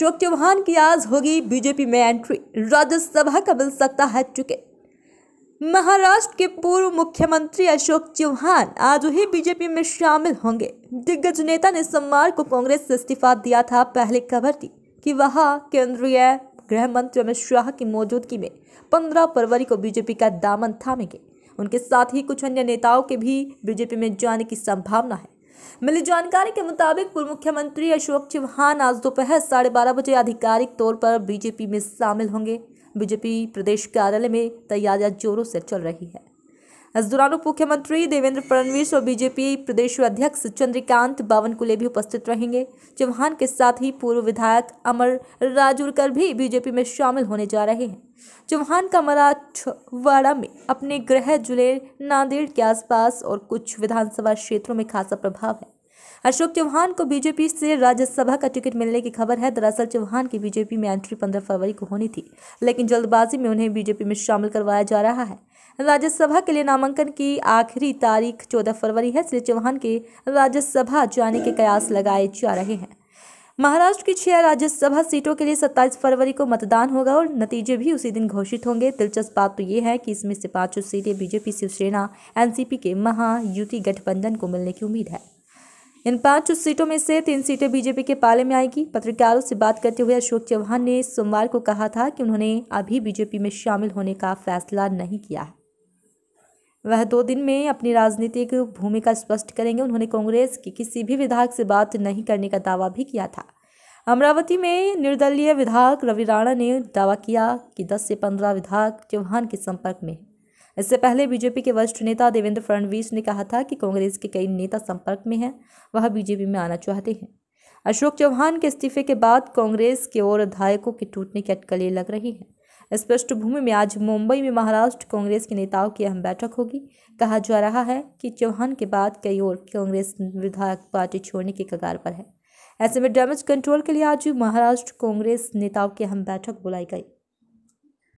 अशोक चौहान की आज होगी बीजेपी में एंट्री राज्यसभा का मिल सकता है टिकट महाराष्ट्र के पूर्व मुख्यमंत्री अशोक चौहान आज ही बीजेपी में शामिल होंगे दिग्गज नेता ने सोमवार को कांग्रेस से इस्तीफा दिया था पहले खबर थी कि वह केंद्रीय गृह मंत्री अमित शाह की मौजूदगी में 15 फरवरी को बीजेपी का दामन थामेंगे उनके साथ ही कुछ अन्य नेताओं के भी बीजेपी में जाने की संभावना है मिली जानकारी के मुताबिक पूर्व मुख्यमंत्री अशोक चौहान आज दोपहर साढ़े बारह बजे आधिकारिक तौर पर बीजेपी में शामिल होंगे बीजेपी प्रदेश कार्यालय में तैयारियां जोरों से चल रही है इस दौरान उप मुख्यमंत्री देवेंद्र फडणवीस और बीजेपी प्रदेश अध्यक्ष चंद्रकांत बावनकुले भी उपस्थित रहेंगे चौहान के साथ ही पूर्व विधायक अमर राजूरकर भी बीजेपी में शामिल होने जा रहे हैं चौहान का मराठवाड़ा में अपने गृह जिले नांदेड़ के आसपास और कुछ विधानसभा क्षेत्रों में खासा प्रभाव है अशोक चौहान को बीजेपी से राज्यसभा का टिकट मिलने की खबर है दरअसल चौहान की बीजेपी में एंट्री पंद्रह फरवरी को होनी थी लेकिन जल्दबाजी में उन्हें बीजेपी में शामिल करवाया जा रहा है राज्यसभा के लिए नामांकन की आखिरी तारीख चौदह फरवरी है श्री चौहान के राज्यसभा जाने के कयास लगाए जा रहे हैं महाराष्ट्र की छह राज्यसभा सीटों के लिए 27 फरवरी को मतदान होगा और नतीजे भी उसी दिन घोषित होंगे दिलचस्प बात तो ये है कि इसमें से पांचों सीटें बीजेपी शिवसेना एनसीपी के महायुति गठबंधन को मिलने की उम्मीद है इन पांच सीटों में से तीन सीटें बीजेपी के पाले में आएगी पत्रकारों से बात करते हुए अशोक चौहान ने सोमवार को कहा था कि उन्होंने अभी बीजेपी में शामिल होने का फैसला नहीं किया है वह दो दिन में अपनी राजनीतिक भूमिका स्पष्ट करेंगे उन्होंने कांग्रेस की किसी भी विधायक से बात नहीं करने का दावा भी किया था अमरावती में निर्दलीय विधायक रवि राणा ने दावा किया कि 10 से 15 विधायक चौहान के संपर्क में हैं इससे पहले बीजेपी के वरिष्ठ नेता देवेंद्र फडणवीस ने कहा था कि कांग्रेस के कई नेता संपर्क में हैं वह बीजेपी में आना चाहते हैं अशोक चौहान के इस्तीफे के बाद कांग्रेस की ओर विधायकों के टूटने की अटकलें लग रही हैं इस पृष्ठभूमि में आज मुंबई में महाराष्ट्र कांग्रेस के नेताओं की अहम बैठक होगी कहा जा रहा है कि चौहान के बाद कई और कांग्रेस विधायक पार्टी छोड़ने के कगार पर है ऐसे में डैमेज कंट्रोल के लिए आज महाराष्ट्र कांग्रेस नेताओं की अहम बैठक बुलाई गई